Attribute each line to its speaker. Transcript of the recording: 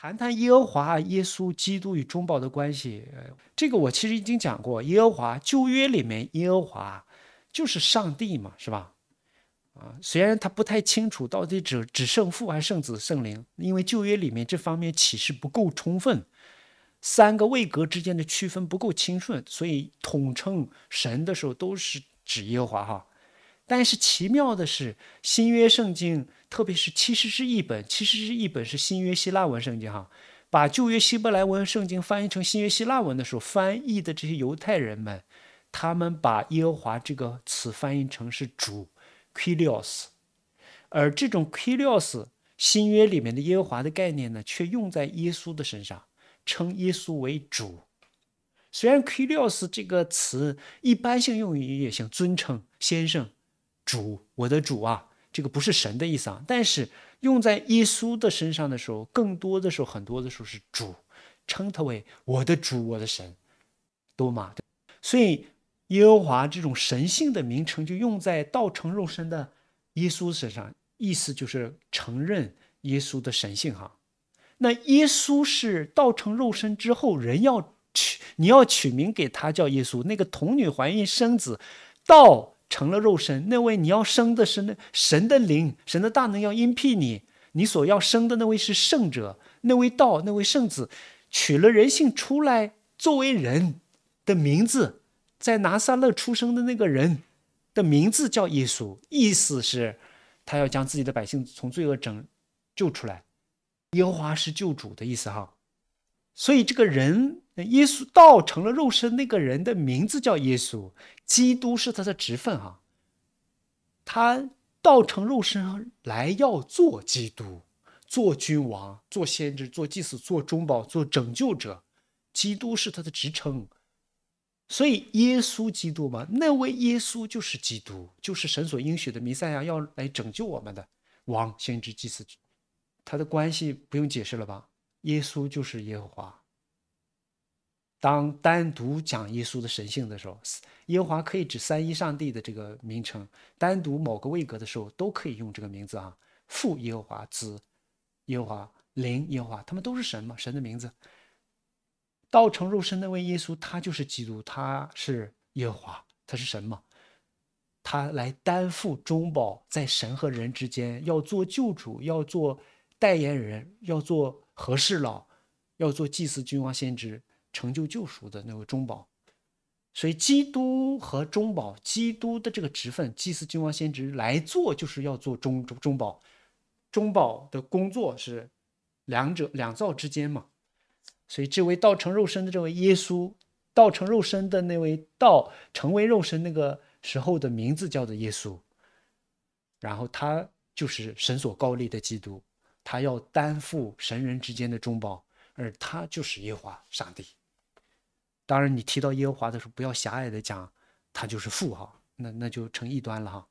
Speaker 1: 谈谈耶和华、耶稣、基督与中保的关系，这个我其实已经讲过。耶和华旧约里面，耶和华就是上帝嘛，是吧？啊，虽然他不太清楚到底指指圣父还是圣子、圣灵，因为旧约里面这方面启示不够充分，三个位格之间的区分不够清顺，所以统称神的时候都是指耶和华哈。但是奇妙的是，《新约圣经》，特别是其实是一本，其实是一本是新约希腊文圣经。哈，把旧约希伯来文圣经翻译成新约希腊文的时候，翻译的这些犹太人们，他们把耶和华这个词翻译成是主，Kyrios，而这种 Kyrios 新约里面的耶和华的概念呢，却用在耶稣的身上，称耶稣为主。虽然 Kyrios 这个词一般性用于也行，尊称先生。主，我的主啊，这个不是神的意思啊。但是用在耶稣的身上的时候，更多的时候，很多的时候是主，称他为我的主，我的神，多吗？所以耶和华这种神性的名称就用在道成肉身的耶稣身上，意思就是承认耶稣的神性哈。那耶稣是道成肉身之后，人要取，你要取名给他叫耶稣。那个童女怀孕生子，道。成了肉身，那位你要生的是那神的灵，神的大能要荫庇你。你所要生的那位是圣者，那位道，那位圣子，取了人性出来作为人的名字，在拿撒勒出生的那个人的名字叫耶稣，意思是，他要将自己的百姓从罪恶拯救出来。耶和华是救主的意思哈，所以这个人。耶稣道成了肉身，那个人的名字叫耶稣，基督是他的职分啊。他道成肉身来要做基督，做君王，做先知，做祭司，做中保，做拯救者。基督是他的职称，所以耶稣基督嘛，那位耶稣就是基督，就是神所应许的弥赛亚，要来拯救我们的王、先知、祭司。他的关系不用解释了吧？耶稣就是耶和华。当单独讲耶稣的神性的时候，耶和华可以指三一上帝的这个名称；单独某个位格的时候，都可以用这个名字啊。父耶和华，子耶和华，灵耶和华，他们都是神嘛，神的名字。道成肉身那位耶稣，他就是基督，他是耶和华，他是神嘛。他来担负中保，在神和人之间，要做救主，要做代言人，要做和事佬，要做祭祀君王先知。成就救赎的那位中保，所以基督和中保，基督的这个职分，祭司君王先知来做，就是要做中中中保，中保的工作是两者两造之间嘛。所以这位道成肉身的这位耶稣，道成肉身的那位道成为肉身那个时候的名字叫做耶稣，然后他就是神所高立的基督，他要担负神人之间的中保。而他就是耶和华上帝。当然，你提到耶和华的时候，不要狭隘的讲，他就是父哈，那那就成异端了哈。